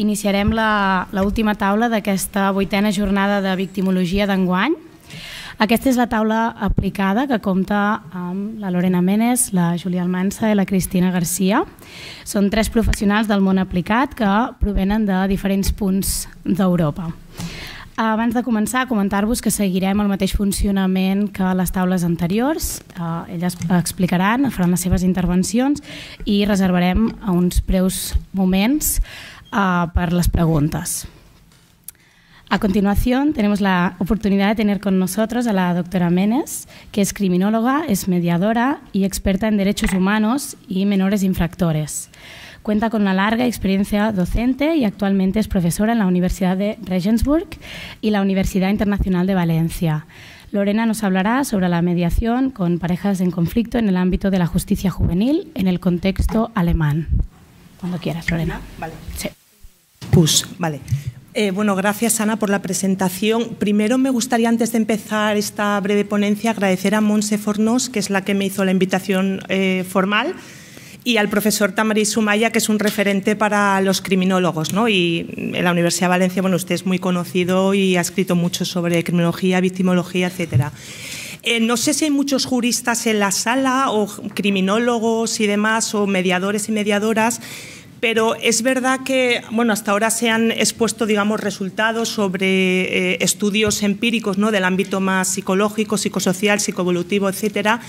iniciarem l'última taula d'aquesta vuitena jornada de victimologia d'enguany. Aquesta és la taula aplicada que compta amb la Lorena Menes, la Júlia Almansa i la Cristina Garcia. Són tres professionals del món aplicat que provenen de diferents punts d'Europa. Abans de començar, comentar-vos que seguirem el mateix funcionament que les taules anteriors. Eh, elles explicaran, faran les seves intervencions i reservarem uns preus moments per para las preguntas. A continuación, tenemos la oportunidad de tener con nosotros a la doctora Menes, que es criminóloga, es mediadora y experta en derechos humanos y menores infractores. Cuenta con una larga experiencia docente y actualmente es profesora en la Universidad de Regensburg y la Universidad Internacional de Valencia. Lorena nos hablará sobre la mediación con parejas en conflicto en el ámbito de la justicia juvenil en el contexto alemán. Cuando quieras, Lorena. Vale. Sí. Vale. Eh, bueno, gracias Ana por la presentación. Primero me gustaría, antes de empezar esta breve ponencia, agradecer a Monse Fornos que es la que me hizo la invitación eh, formal, y al profesor Tamariz Sumaya, que es un referente para los criminólogos. ¿no? Y en la Universidad de Valencia, bueno, usted es muy conocido y ha escrito mucho sobre criminología, victimología, etcétera. Eh, no sé si hay muchos juristas en la sala o criminólogos y demás o mediadores y mediadoras, pero es verdad que bueno, hasta ahora se han expuesto digamos, resultados sobre eh, estudios empíricos del ámbito más psicológico, psicosocial, psicoevolutivo, etc.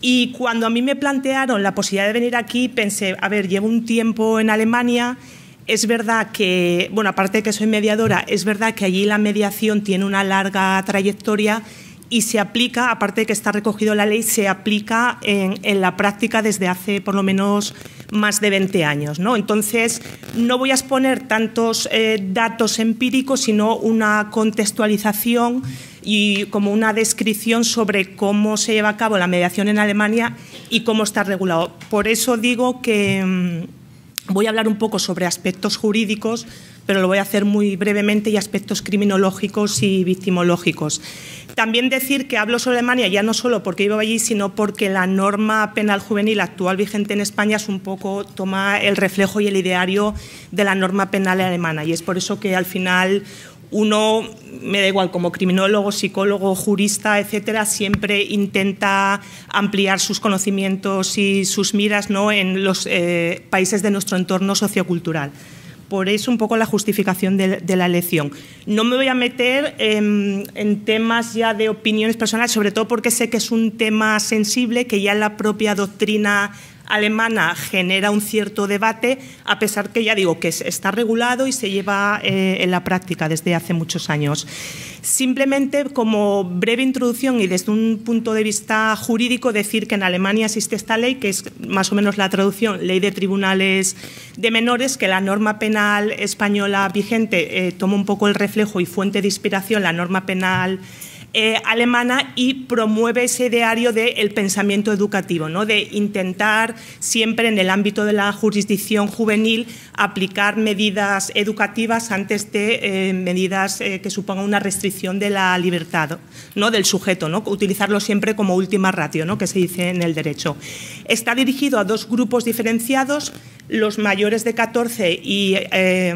Y cuando a mí me plantearon la posibilidad de venir aquí, pensé, a ver, llevo un tiempo en Alemania, es verdad que, bueno, aparte de que soy mediadora, es verdad que allí la mediación tiene una larga trayectoria y se aplica, aparte de que está recogido la ley, se aplica en, la práctica desde hace por lo menos más de 20 años. ¿no? Entonces, no voy a exponer tantos eh, datos empíricos, sino una contextualización y como una descripción sobre cómo se lleva a cabo la mediación en Alemania y cómo está regulado. Por eso digo que mm, voy a hablar un poco sobre aspectos jurídicos, pero lo voy a hacer muy brevemente, y aspectos criminológicos y victimológicos. También decir que hablo sobre Alemania ya no solo porque iba allí, sino porque la norma penal juvenil actual vigente en España es un poco, toma el reflejo y el ideario de la norma penal alemana. Y es por eso que al final uno, me da igual, como criminólogo, psicólogo, jurista, etcétera, siempre intenta ampliar sus conocimientos y sus miras ¿no? en los eh, países de nuestro entorno sociocultural. Por eso un poco la justificación de, la elección. No me voy a meter en temas ya de opiniones personales, sobre todo porque sé que es un tema sensible que ya la propia doctrina alemana genera un cierto debate, a pesar que ya digo que está regulado y se lleva eh, en la práctica desde hace muchos años. Simplemente como breve introducción y desde un punto de vista jurídico decir que en Alemania existe esta ley, que es más o menos la traducción, ley de tribunales de menores, que la norma penal española vigente eh, toma un poco el reflejo y fuente de inspiración, la norma penal eh, alemana y promueve ese ideario del pensamiento educativo, ¿no? de intentar siempre en el ámbito de la jurisdicción juvenil aplicar medidas educativas antes de eh, medidas eh, que supongan una restricción de la libertad ¿no? del sujeto, ¿no? utilizarlo siempre como última ratio, ¿no? que se dice en el derecho. Está dirigido a dos grupos diferenciados, los mayores de 14 y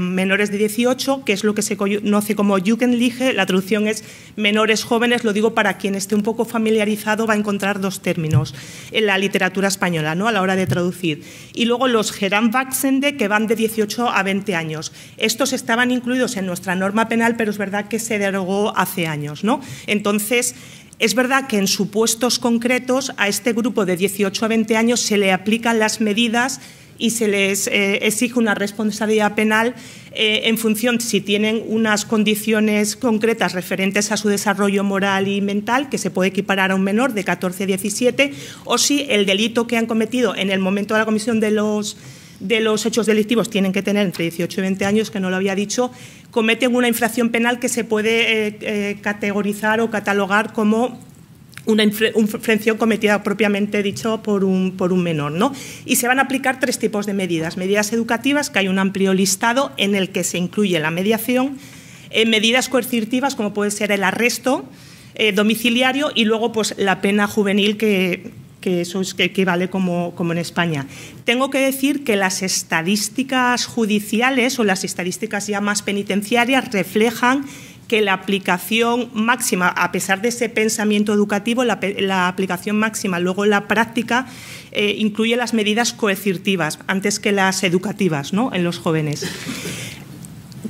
menores de 18, que es lo que se conoce como Jugendliche, la traducción es menores jóvenes lo digo para quien esté un poco familiarizado, va a encontrar dos términos en la literatura española ¿no? a la hora de traducir. Y luego los Geramwachsende, que van de 18 a 20 años. Estos estaban incluidos en nuestra norma penal, pero es verdad que se derogó hace años. ¿no? Entonces, es verdad que en supuestos concretos a este grupo de 18 a 20 años se le aplican las medidas y se les eh, exige una responsabilidad penal eh, en función si tienen unas condiciones concretas referentes a su desarrollo moral y mental, que se puede equiparar a un menor de 14 a 17, o si el delito que han cometido en el momento de la comisión de los de los hechos delictivos tienen que tener entre 18 y 20 años, que no lo había dicho, cometen una infracción penal que se puede eh, categorizar o catalogar como una infracción cometida propiamente dicho por un, por un menor. ¿no? Y se van a aplicar tres tipos de medidas. Medidas educativas, que hay un amplio listado en el que se incluye la mediación. Eh, medidas coercitivas, como puede ser el arresto eh, domiciliario. Y luego pues, la pena juvenil, que, eso es que equivale como, como en España. Tengo que decir que las estadísticas judiciales o las estadísticas ya más penitenciarias reflejan que la aplicación máxima, a pesar de ese pensamiento educativo, la, aplicación máxima, luego la práctica, eh, incluye las medidas coercitivas antes que las educativas ¿no? en los jóvenes.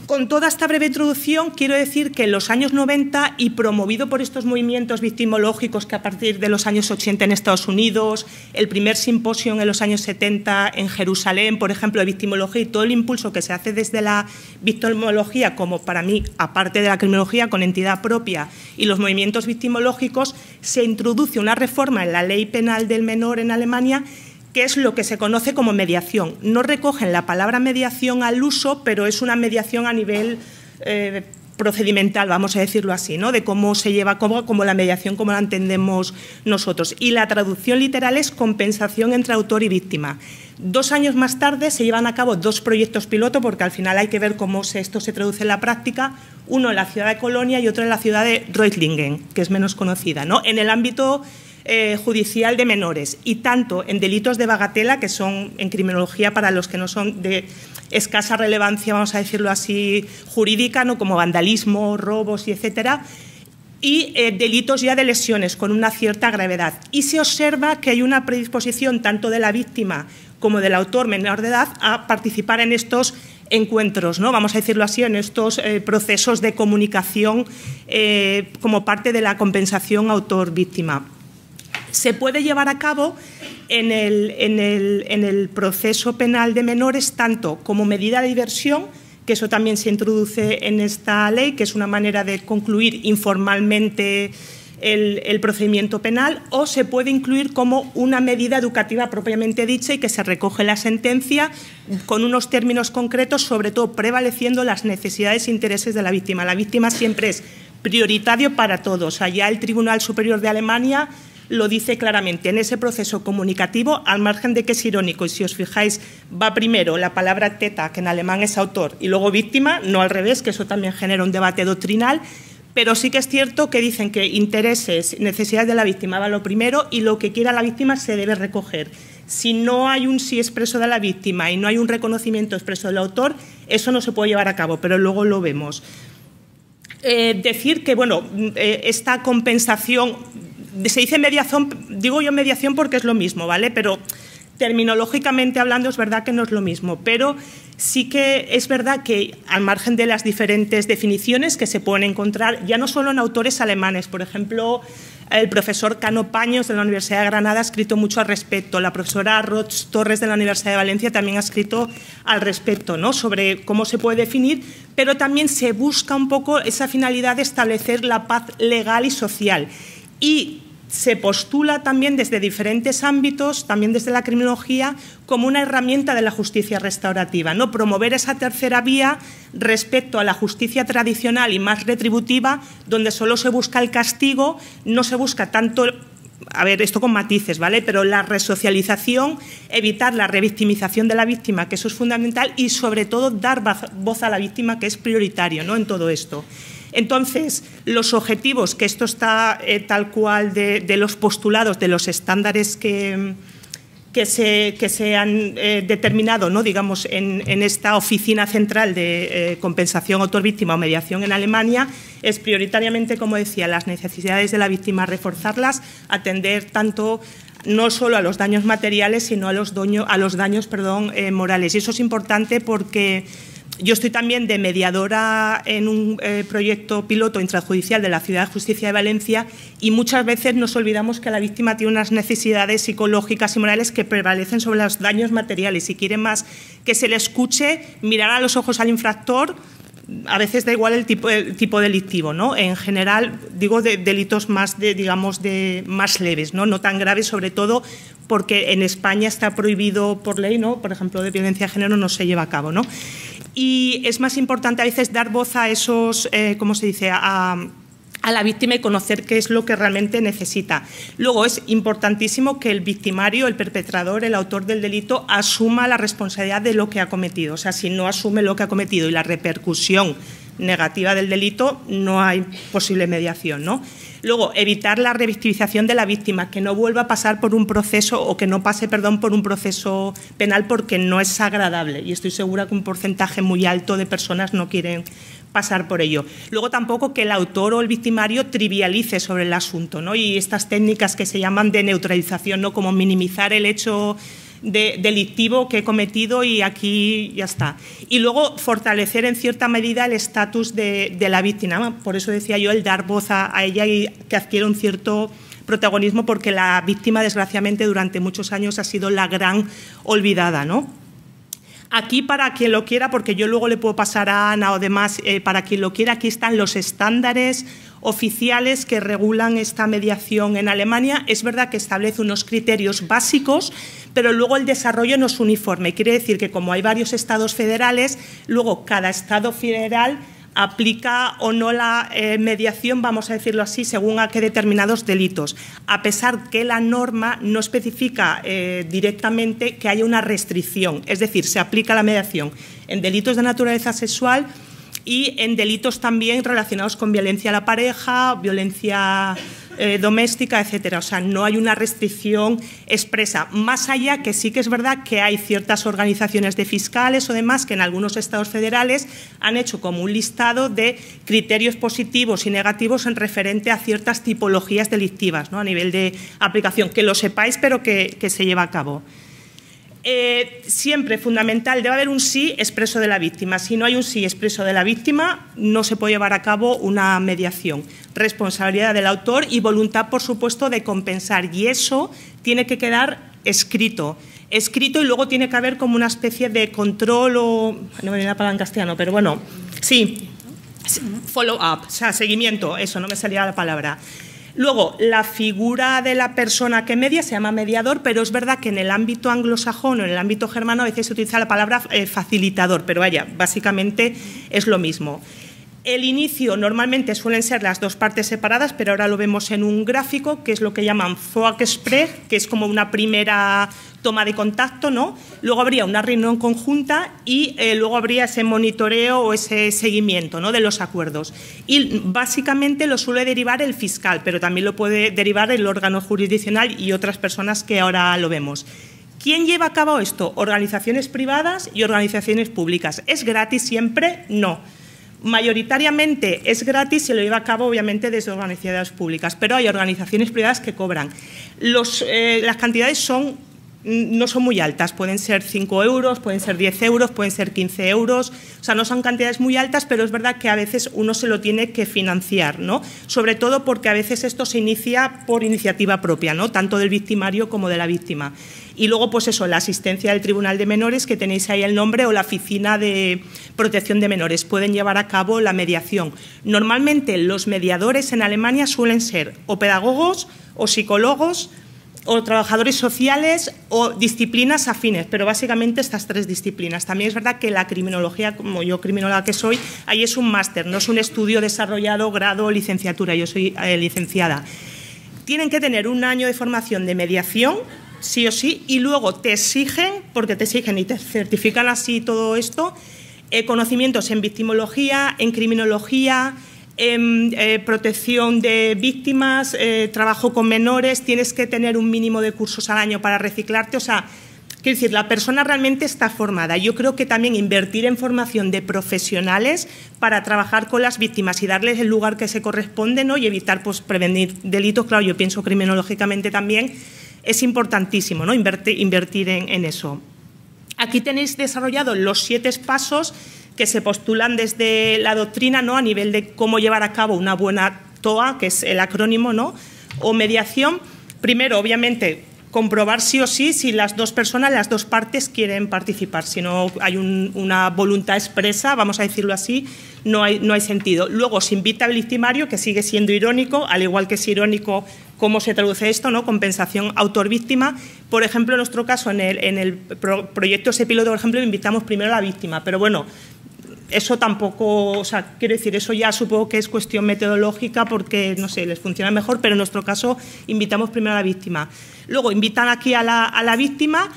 Con toda esta breve introducción, quiero decir que en los años 90 y promovido por estos movimientos victimológicos que a partir de los años 80 en Estados Unidos, el primer simposio en los años 70 en Jerusalén, por ejemplo, de victimología y todo el impulso que se hace desde la victimología, como para mí, aparte de la criminología, con entidad propia y los movimientos victimológicos, se introduce una reforma en la ley penal del menor en Alemania que es lo que se conoce como mediación. No recogen la palabra mediación al uso, pero es una mediación a nivel eh, procedimental, vamos a decirlo así, ¿no? de cómo se lleva, como la mediación, como la entendemos nosotros. Y la traducción literal es compensación entre autor y víctima. Dos años más tarde se llevan a cabo dos proyectos piloto, porque al final hay que ver cómo esto se traduce en la práctica, uno en la ciudad de Colonia y otro en la ciudad de Reutlingen, que es menos conocida, ¿no? en el ámbito eh, judicial de menores y tanto en delitos de bagatela, que son en criminología para los que no son de escasa relevancia, vamos a decirlo así, jurídica, ¿no? como vandalismo, robos y etcétera, y eh, delitos ya de lesiones con una cierta gravedad. Y se observa que hay una predisposición tanto de la víctima como del autor menor de edad a participar en estos encuentros, ¿no? vamos a decirlo así, en estos eh, procesos de comunicación como parte de la compensación autor-víctima se puede llevar a cabo en el, proceso penal de menores tanto como medida de diversión, que eso también se introduce en esta ley, que es una manera de concluir informalmente el, el procedimiento penal, o se puede incluir como una medida educativa propiamente dicha y que se recoge la sentencia con unos términos concretos, sobre todo prevaleciendo las necesidades e intereses de la víctima. La víctima siempre es prioritario para todos. Allá el Tribunal Superior de Alemania lo dice claramente en ese proceso comunicativo, al margen de que es irónico y si os fijáis va primero la palabra teta, que en alemán es autor, y luego víctima, no al revés, que eso también genera un debate doctrinal, pero sí que es cierto que dicen que intereses, necesidades de la víctima va lo primero y lo que quiera la víctima se debe recoger. Si no hay un sí expreso de la víctima y no hay un reconocimiento expreso del autor, eso no se puede llevar a cabo, pero luego lo vemos. Eh, decir que bueno, eh, esta compensación se dice mediación, digo yo mediación porque es lo mismo, ¿vale? Pero terminológicamente hablando es verdad que no es lo mismo, pero sí que es verdad que al margen de las diferentes definiciones que se pueden encontrar, ya no solo en autores alemanes, por ejemplo, el profesor Cano Paños de la Universidad de Granada ha escrito mucho al respecto, la profesora Roch Torres de la Universidad de Valencia también ha escrito al respecto, ¿no? sobre cómo se puede definir, pero también se busca un poco esa finalidad de establecer la paz legal y social. Y se postula también desde diferentes ámbitos, también desde la criminología, como una herramienta de la justicia restaurativa, ¿no? Promover esa tercera vía respecto a la justicia tradicional y más retributiva, donde solo se busca el castigo, no se busca tanto a ver, esto con matices, ¿vale? Pero la resocialización, evitar la revictimización de la víctima, que eso es fundamental, y sobre todo dar voz a la víctima, que es prioritario, ¿no? En todo esto. Entonces, los objetivos, que esto está eh, tal cual de, los postulados, de los estándares que, que, se, que han eh, determinado, ¿no? digamos, en, esta oficina central de eh, compensación autor víctima o mediación en Alemania, es prioritariamente, como decía, las necesidades de la víctima reforzarlas, atender tanto no solo a los daños materiales, sino a los, a los daños perdón, morales. Y eso es importante porque yo estoy también de mediadora en un eh, proyecto piloto intrajudicial de la Ciudad de Justicia de Valencia y muchas veces nos olvidamos que la víctima tiene unas necesidades psicológicas y morales que prevalecen sobre los daños materiales Si quiere más que se le escuche, mirar a los ojos al infractor. A veces da igual el tipo, delictivo, ¿no? En general, digo, delitos más, de, digamos, de, más leves, ¿no? No tan graves, sobre todo porque en España está prohibido por ley, ¿no? Por ejemplo, de violencia de género no se lleva a cabo, ¿no? y es más importante a veces dar voz a esos, eh, ¿cómo se dice?, a la víctima y conocer qué es lo que realmente necesita. Luego es importantísimo que el victimario, el perpetrador, el autor del delito asuma la responsabilidad de lo que ha cometido. O sea, si no asume lo que ha cometido y la repercusión negativa del delito, no hay posible mediación, ¿no? Luego, evitar la revictimización de la víctima, que no vuelva a pasar por un proceso o que no pase, perdón, por un proceso penal porque no es agradable. Y estoy segura que un porcentaje muy alto de personas no quieren pasar por ello. Luego tampoco que el autor o el victimario trivialice sobre el asunto, ¿no? Y estas técnicas que se llaman de neutralización, ¿no? Como minimizar el hecho delictivo que he cometido y aquí ya está. Y luego fortalecer en cierta medida el estatus de, la víctima. Por eso decía yo el dar voz a, ella y que adquiere un cierto protagonismo porque la víctima, desgraciadamente, durante muchos años ha sido la gran olvidada, ¿no? Aquí, para quien lo quiera, porque yo luego le puedo pasar a Ana o demás, eh, para quien lo quiera, aquí están los estándares, oficiales que regulan esta mediación en Alemania. Es verdad que establece unos criterios básicos, pero luego el desarrollo no es uniforme. Quiere decir que como hay varios estados federales, luego cada estado federal aplica o no la eh, mediación, vamos a decirlo así, según a qué determinados delitos, a pesar que la norma no especifica eh, directamente que haya una restricción, es decir, se aplica la mediación en delitos de naturaleza sexual, y en delitos también relacionados con violencia a la pareja, violencia eh, doméstica, etcétera. O sea, no hay una restricción expresa. Más allá que sí que es verdad que hay ciertas organizaciones de fiscales o demás que en algunos estados federales han hecho como un listado de criterios positivos y negativos en referente a ciertas tipologías delictivas ¿no? a nivel de aplicación. Que lo sepáis, pero que, que se lleva a cabo. Eh, siempre fundamental, debe haber un sí expreso de la víctima. Si no hay un sí expreso de la víctima, no se puede llevar a cabo una mediación. Responsabilidad del autor y voluntad, por supuesto, de compensar. Y eso tiene que quedar escrito. Escrito y luego tiene que haber como una especie de control o... No me viene la palabra en castellano, pero bueno, sí. Follow up, o sea, seguimiento, eso, no me salía la palabra. Luego, la figura de la persona que media se llama mediador, pero es verdad que en el ámbito anglosajón o en el ámbito germano a veces se utiliza la palabra eh, facilitador, pero vaya, básicamente es lo mismo. El inicio normalmente suelen ser las dos partes separadas, pero ahora lo vemos en un gráfico, que es lo que llaman Spread, que es como una primera toma de contacto, ¿no? Luego habría una reunión conjunta y eh, luego habría ese monitoreo o ese seguimiento, ¿no? De los acuerdos. Y básicamente lo suele derivar el fiscal, pero también lo puede derivar el órgano jurisdiccional y otras personas que ahora lo vemos. ¿Quién lleva a cabo esto? Organizaciones privadas y organizaciones públicas. ¿Es gratis siempre? No mayoritariamente es gratis y lo lleva a cabo obviamente desde organizaciones públicas, pero hay organizaciones privadas que cobran. Los, eh, las cantidades son no son muy altas, pueden ser 5 euros, pueden ser 10 euros, pueden ser 15 euros, o sea, no son cantidades muy altas, pero es verdad que a veces uno se lo tiene que financiar, ¿no? Sobre todo porque a veces esto se inicia por iniciativa propia, ¿no? Tanto del victimario como de la víctima. Y luego, pues eso, la asistencia del Tribunal de Menores, que tenéis ahí el nombre, o la Oficina de Protección de Menores, pueden llevar a cabo la mediación. Normalmente los mediadores en Alemania suelen ser o pedagogos o psicólogos, o trabajadores sociales o disciplinas afines, pero básicamente estas tres disciplinas. También es verdad que la criminología, como yo criminóloga que soy, ahí es un máster, no es un estudio desarrollado, grado o licenciatura, yo soy eh, licenciada. Tienen que tener un año de formación de mediación, sí o sí, y luego te exigen, porque te exigen y te certifican así todo esto, eh, conocimientos en victimología, en criminología, en em, eh, protección de víctimas, eh, trabajo con menores, tienes que tener un mínimo de cursos al año para reciclarte. O sea, quiero decir, la persona realmente está formada. Yo creo que también invertir en formación de profesionales para trabajar con las víctimas y darles el lugar que se corresponde ¿no? y evitar pues, prevenir delitos, claro, yo pienso criminológicamente también, es importantísimo ¿no? invertir, en, en eso. Aquí tenéis desarrollados los siete pasos que se postulan desde la doctrina ¿no? a nivel de cómo llevar a cabo una buena TOA, que es el acrónimo, ¿no? o mediación. Primero, obviamente, comprobar sí o sí si las dos personas, las dos partes quieren participar. Si no hay una voluntad expresa, vamos a decirlo así, no hay, no hay sentido. Luego se invita al victimario, que sigue siendo irónico, al igual que es irónico cómo se traduce esto, ¿no? Compensación autor-víctima. Por ejemplo, en nuestro caso, en el, en el proyecto Ese Piloto, por ejemplo, invitamos primero a la víctima, pero bueno, eso tampoco, o sea, quiero decir, eso ya supongo que es cuestión metodológica porque, no sé, les funciona mejor, pero en nuestro caso invitamos primero a la víctima. Luego invitan aquí a la, a la víctima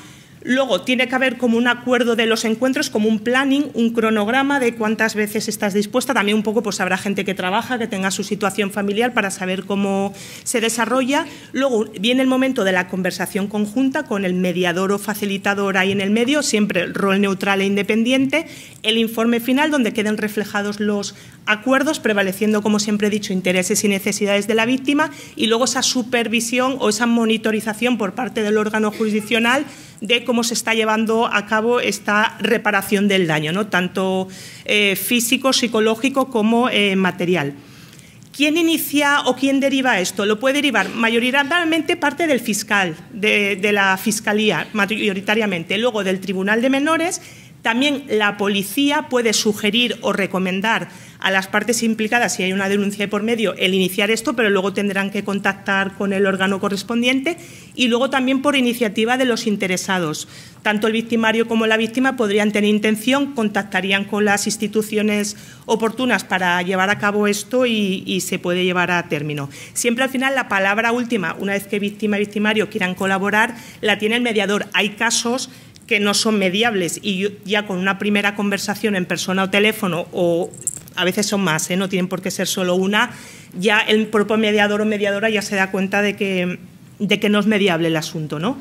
Luego, tiene que haber como un acuerdo de los encuentros, como un planning, un cronograma de cuántas veces estás dispuesta. También un poco, pues habrá gente que trabaja, que tenga su situación familiar para saber cómo se desarrolla. Luego viene el momento de la conversación conjunta con el mediador o facilitador ahí en el medio, siempre rol neutral e independiente. El informe final, donde queden reflejados los acuerdos, prevaleciendo, como siempre he dicho, intereses y necesidades de la víctima. Y luego esa supervisión o esa monitorización por parte del órgano jurisdiccional de cómo se está llevando a cabo esta reparación del daño, ¿no? tanto eh, físico, psicológico como eh, material. ¿Quién inicia o quién deriva esto? Lo puede derivar mayoritariamente parte del fiscal, de la fiscalía, mayoritariamente, luego del tribunal de menores también la policía puede sugerir o recomendar a las partes implicadas, si hay una denuncia por medio, el iniciar esto, pero luego tendrán que contactar con el órgano correspondiente y luego también por iniciativa de los interesados. Tanto el victimario como la víctima podrían tener intención, contactarían con las instituciones oportunas para llevar a cabo esto y, y se puede llevar a término. Siempre al final la palabra última, una vez que víctima y victimario quieran colaborar, la tiene el mediador. Hay casos que no son mediables y ya con una primera conversación en persona o teléfono, o a veces son más, ¿eh? no tienen por qué ser solo una, ya el propio mediador o mediadora ya se da cuenta de que, de que no es mediable el asunto, ¿no?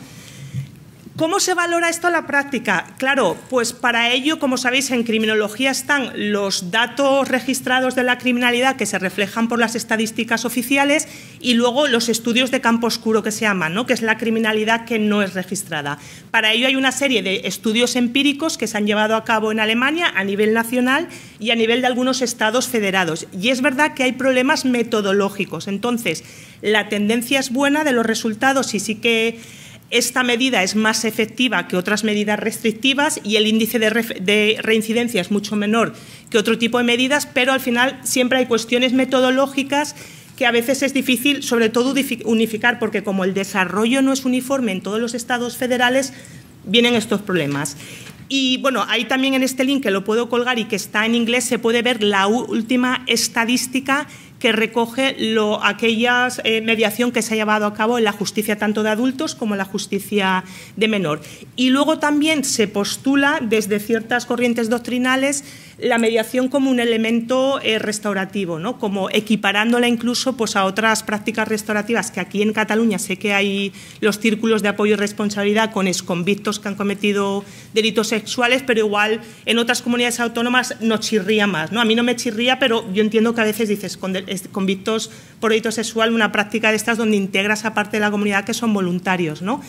¿Cómo se valora esto en la práctica? Claro, pues para ello, como sabéis, en criminología están los datos registrados de la criminalidad que se reflejan por las estadísticas oficiales y luego los estudios de campo oscuro que se llaman, ¿no? que es la criminalidad que no es registrada. Para ello hay una serie de estudios empíricos que se han llevado a cabo en Alemania a nivel nacional y a nivel de algunos estados federados. Y es verdad que hay problemas metodológicos. Entonces, la tendencia es buena de los resultados y sí que esta medida es más efectiva que otras medidas restrictivas y el índice de, reincidencia es mucho menor que otro tipo de medidas, pero al final siempre hay cuestiones metodológicas que a veces es difícil, sobre todo, unificar, porque como el desarrollo no es uniforme en todos los estados federales, vienen estos problemas. Y bueno, ahí también en este link que lo puedo colgar y que está en inglés se puede ver la última estadística que recoge lo, aquella eh, mediación que se ha llevado a cabo en la justicia tanto de adultos como en la justicia de menor. Y luego también se postula desde ciertas corrientes doctrinales la mediación como un elemento eh, restaurativo, ¿no? como equiparándola incluso pues, a otras prácticas restaurativas que aquí en Cataluña sé que hay los círculos de apoyo y responsabilidad con exconvictos que han cometido delitos sexuales, pero igual en otras comunidades autónomas no chirría más. ¿no? A mí no me chirría, pero yo entiendo que a veces dices con convictos por delito sexual, una práctica de estas donde integras a parte de la comunidad que son voluntarios. ¿no?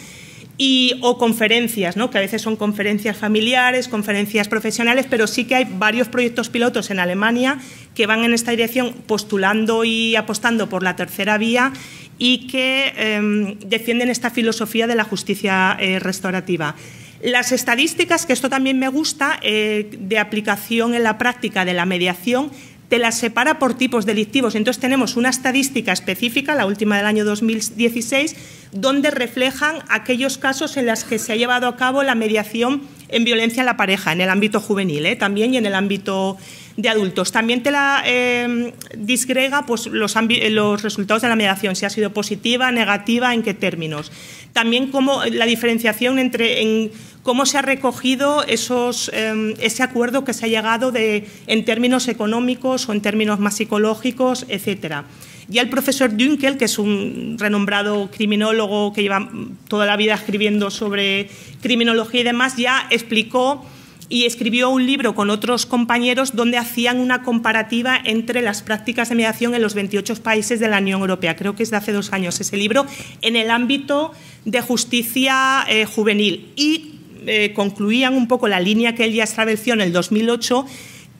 o conferencias, que a veces son conferencias familiares, conferencias profesionales, pero sí que hay varios proyectos pilotos en Alemania que van en esta dirección postulando y apostando por la tercera vía y que em, defienden esta filosofía de la justicia eh, restaurativa. Las estadísticas, que esto también me gusta, eh, de aplicación en la práctica de la mediación, te las separa por tipos delictivos. Entonces tenemos una estadística específica, la última del año 2016, donde reflejan aquellos casos en los que se ha llevado a cabo la mediación en violencia a la pareja, en el ámbito juvenil ¿eh? también y en el ámbito de adultos. También te la eh, disgrega pues, eh, los, resultados de la mediación, si ha sido positiva, negativa, en qué términos. También cómo, eh, la diferenciación entre en cómo se ha recogido esos, ese acuerdo que se ha llegado de, en términos económicos o en términos más psicológicos, etcétera. Ya el profesor Dunkel, que es un renombrado criminólogo que lleva toda la vida escribiendo sobre criminología y demás, ya explicó y escribió un libro con otros compañeros donde hacían una comparativa entre las prácticas de mediación en los 28 países de la Unión Europea. Creo que es de hace dos años ese libro, en el ámbito de justicia eh, juvenil. Y eh, concluían un poco la línea que él ya estableció en el 2008,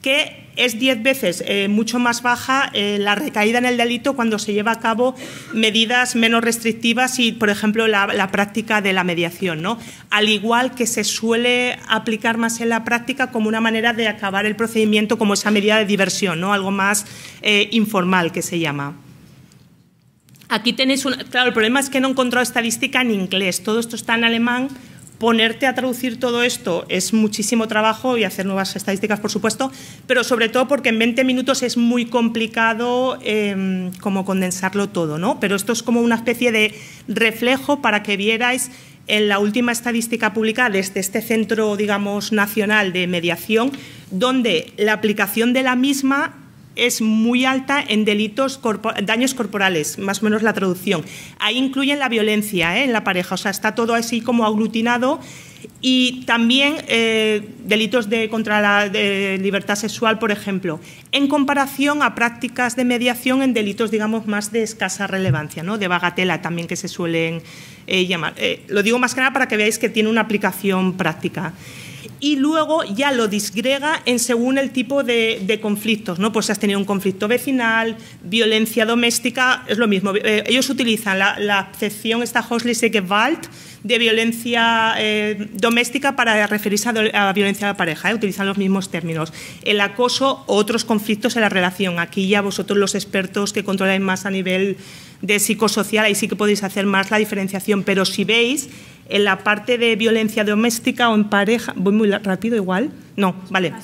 que es diez veces eh, mucho más baja eh, la recaída en el delito cuando se lleva a cabo medidas menos restrictivas y, por ejemplo, la, práctica de la mediación, ¿no? Al igual que se suele aplicar más en la práctica como una manera de acabar el procedimiento como esa medida de diversión, ¿no? Algo más eh, informal que se llama. Aquí tenéis un... Claro, el problema es que no he encontrado estadística en inglés. Todo esto está en alemán, ponerte a traducir todo esto es muchísimo trabajo y hacer nuevas estadísticas, por supuesto, pero sobre todo porque en 20 minutos es muy complicado em, como condensarlo todo, ¿no? Pero esto es como una especie de reflejo para que vierais en la última estadística publicada desde este centro, digamos, nacional de mediación, donde la aplicación de la misma es muy alta en delitos daños corporales, más o menos la traducción. Ahí incluyen la violencia ¿eh? en la pareja, o sea, está todo así como aglutinado y también eh, delitos de, contra la libertad sexual, por ejemplo, en comparación a prácticas de mediación en delitos, digamos, más de escasa relevancia, ¿no? de bagatela también que se suelen eh, llamar. Eh, lo digo más que nada para que veáis que tiene una aplicación práctica y luego ya lo disgrega en según el tipo de, conflictos, ¿no? Pues has tenido un conflicto vecinal, violencia doméstica, es lo mismo. ellos utilizan la, la acepción, esta Hosley-Segewalt, de violencia eh, doméstica para referirse a, violencia de pareja, eh, utilizan los mismos términos. El acoso o otros conflictos en la relación. Aquí ya vosotros los expertos que controláis más a nivel de psicosocial, ahí sí que podéis hacer más la diferenciación, pero si veis en la parte de violencia doméstica o en pareja, voy muy rápido igual, no, vale. Ah,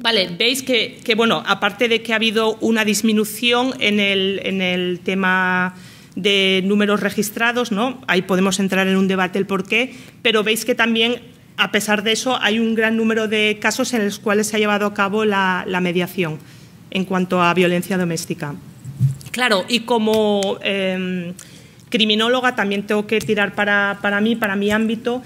vale, veis que, bueno, aparte de que ha habido una disminución en el tema de números registrados, ¿no? Ahí podemos entrar en un debate el por qué, pero veis que también, a pesar de eso, hay un gran número de casos en los cuales se ha llevado a cabo la, mediación en cuanto a violencia doméstica. Claro, y como em, criminóloga también tengo que tirar para, para mí, para mi ámbito,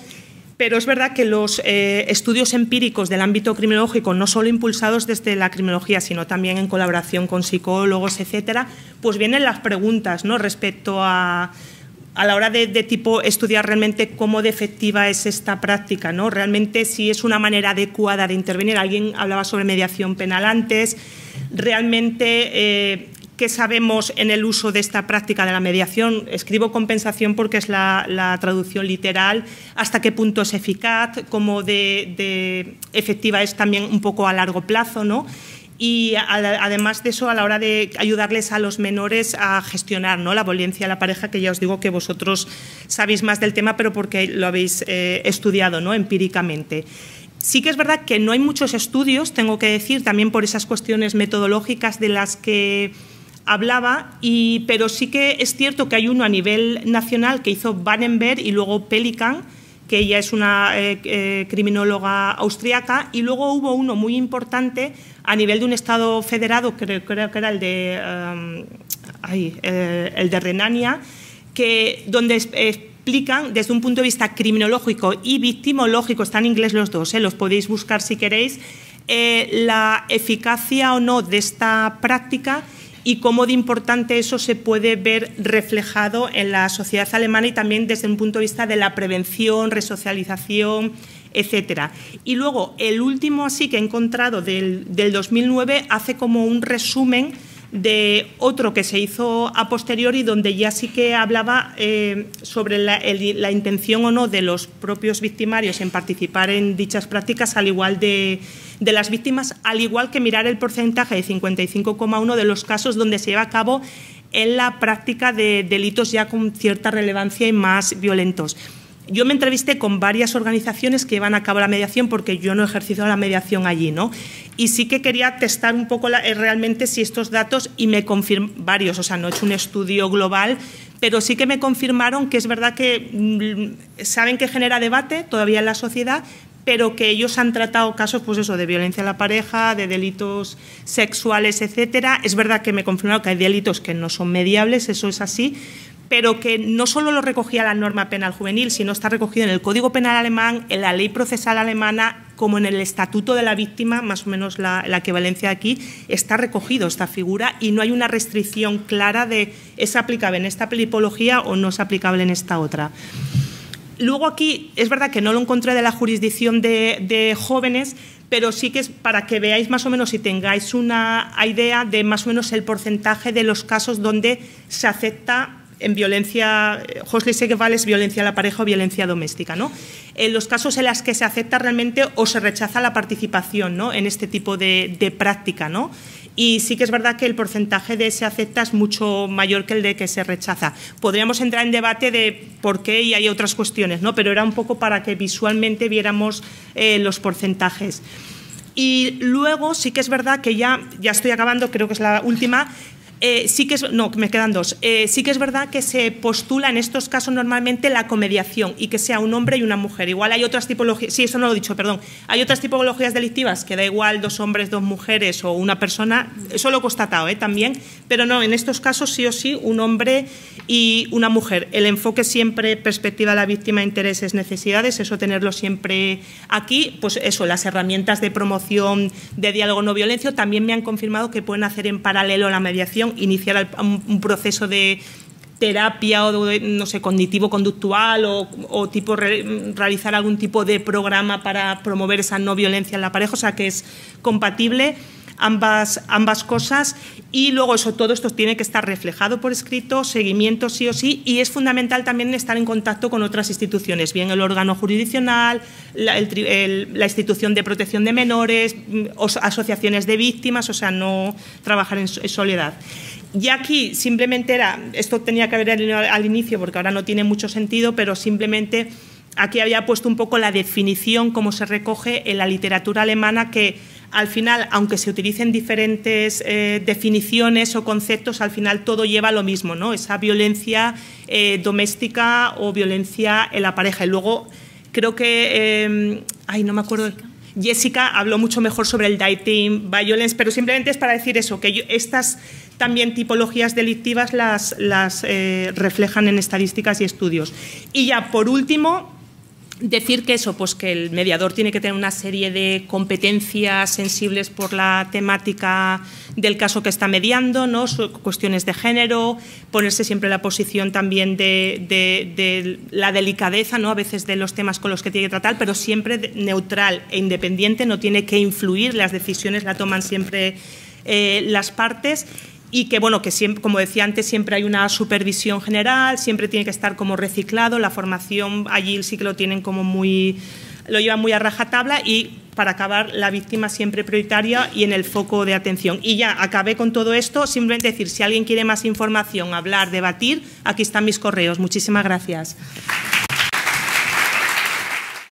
pero es verdad que los eh, estudios empíricos del ámbito criminológico, no solo impulsados desde la criminología, sino también en colaboración con psicólogos, etcétera, pues vienen las preguntas ¿no? respecto a, a la hora de, tipo estudiar realmente cómo de efectiva es esta práctica, ¿no? Realmente si es una manera adecuada de intervenir. Alguien hablaba sobre mediación penal antes. Realmente eh, qué sabemos en el uso de esta práctica de la mediación? Escribo compensación porque es la, traducción literal. ¿Hasta qué punto es eficaz? ¿Cómo de, efectiva es también un poco a largo plazo? ¿no? Y además de eso, a la hora de ayudarles a los menores a gestionar ¿no? la violencia a la pareja, que ya os digo que vosotros sabéis más del tema, pero porque lo habéis eh, estudiado ¿no? empíricamente. Sí que es verdad que no hay muchos estudios, tengo que decir, también por esas cuestiones metodológicas de las que hablaba, pero sí que es cierto que hay uno a nivel nacional que hizo Vandenberg y luego Pelikan, que ella es una eh, eh, criminóloga austriaca, y luego hubo uno muy importante a nivel de un Estado federado, creo, que era el de, um, eh, el de Renania, donde explican desde un punto de vista criminológico y victimológico, están en inglés los dos, los podéis buscar si queréis, la eficacia o no de esta práctica y cómo de importante eso se puede ver reflejado en la sociedad alemana y también desde un punto de vista de la prevención, resocialización, etcétera. Y luego, el último así que he encontrado del, del 2009 hace como un resumen de otro que se hizo a posteriori, donde ya sí que hablaba eh, sobre la, intención o no de los propios victimarios en participar en dichas prácticas, al igual de, de las víctimas, al igual que mirar el porcentaje de 55,1 de los casos donde se lleva a cabo en la práctica de delitos ya con cierta relevancia y más violentos yo me entrevisté con varias organizaciones que llevan a cabo la mediación porque yo no ejercicio la mediación allí, ¿no? Y sí que quería testar un poco eh, realmente si estos datos, y me confirman varios, o sea, no he hecho un estudio global, pero sí que me confirmaron que es verdad que mm, saben que genera debate todavía en la sociedad, pero que ellos han tratado casos, pues eso, de violencia a la pareja, de delitos sexuales, etcétera. Es verdad que me confirmaron que hay delitos que no son mediables, eso es así, pero que no solo lo recogía la norma penal juvenil, sino está recogido en el Código Penal alemán, en la ley procesal alemana, como en el Estatuto de la Víctima, más o menos la, la equivalencia aquí, está recogido esta figura y no hay una restricción clara de es aplicable en esta pelipología o no es aplicable en esta otra. Luego aquí es verdad que no lo encontré de la jurisdicción de, jóvenes, pero sí que es para que veáis más o menos si tengáis una idea de más o menos el porcentaje de los casos donde se acepta en violencia, Hosley vale es violencia a la pareja o violencia doméstica, ¿no? En los casos en los que se acepta realmente o se rechaza la participación, ¿no? En este tipo de, práctica, ¿no? y sí que es verdad que el porcentaje de se acepta es mucho mayor que el de que se rechaza. Podríamos entrar en debate de por qué y hay otras cuestiones, ¿no? pero era un poco para que visualmente viéramos eh, los porcentajes. Y luego sí que es verdad que ya, ya estoy acabando, creo que es la última, eh, sí que es, no, me quedan dos. Eh, sí que es verdad que se postula en estos casos normalmente la comediación y que sea un hombre y una mujer. Igual hay otras tipologías, sí, eso no lo he dicho, perdón. Hay otras tipologías delictivas que da igual dos hombres, dos mujeres o una persona, eso lo he constatado eh, también, pero no, en estos casos sí o sí un hombre y una mujer. El enfoque siempre, perspectiva de la víctima, intereses, necesidades, eso tenerlo siempre aquí. Pues eso, las herramientas de promoción de diálogo no violencia también me han confirmado que pueden hacer en paralelo la mediación iniciar un proceso de terapia o no sé, cognitivo conductual o, tipo realizar algún tipo de programa para promover esa no violencia en la pareja, o sea que es compatible ambas, ambas cosas y luego eso, todo esto tiene que estar reflejado por escrito, seguimiento sí o sí y es fundamental también estar en contacto con otras instituciones, bien el órgano jurisdiccional, la, institución de protección de menores, mm, asociaciones de víctimas, o sea, no trabajar en, soledad. Y aquí simplemente era, esto tenía que haber al inicio porque ahora no tiene mucho sentido, pero simplemente aquí había puesto un poco la definición, cómo se recoge en la literatura alemana, que al final, aunque se utilicen diferentes eh, definiciones o conceptos, al final todo lleva a lo mismo, ¿no? Esa violencia eh, doméstica o violencia en la pareja. Y luego creo que, em, ay, no me acuerdo. Jessica. habló mucho mejor sobre el dating violence, pero simplemente es para decir eso, que estas también tipologías delictivas las, las eh, reflejan en estadísticas y estudios. Y ya, por último, decir que eso, pues que el mediador tiene que tener una serie de competencias sensibles por la temática del caso que está mediando, ¿no? cuestiones de género, ponerse siempre la posición también de, la delicadeza, ¿no? a veces de los temas con los que tiene que tratar, pero siempre neutral e independiente, no tiene que influir, las decisiones la toman siempre eh, las partes y que, bueno, que siempre, como decía antes, siempre hay una supervisión general, siempre tiene que estar como reciclado, la formación allí sí que lo tienen como muy, lo llevan muy a rajatabla y para acabar la víctima siempre prioritaria y en el foco de atención. Y ya acabé con todo esto, simplemente decir, si alguien quiere más información, hablar, debatir, aquí están mis correos. Muchísimas gracias.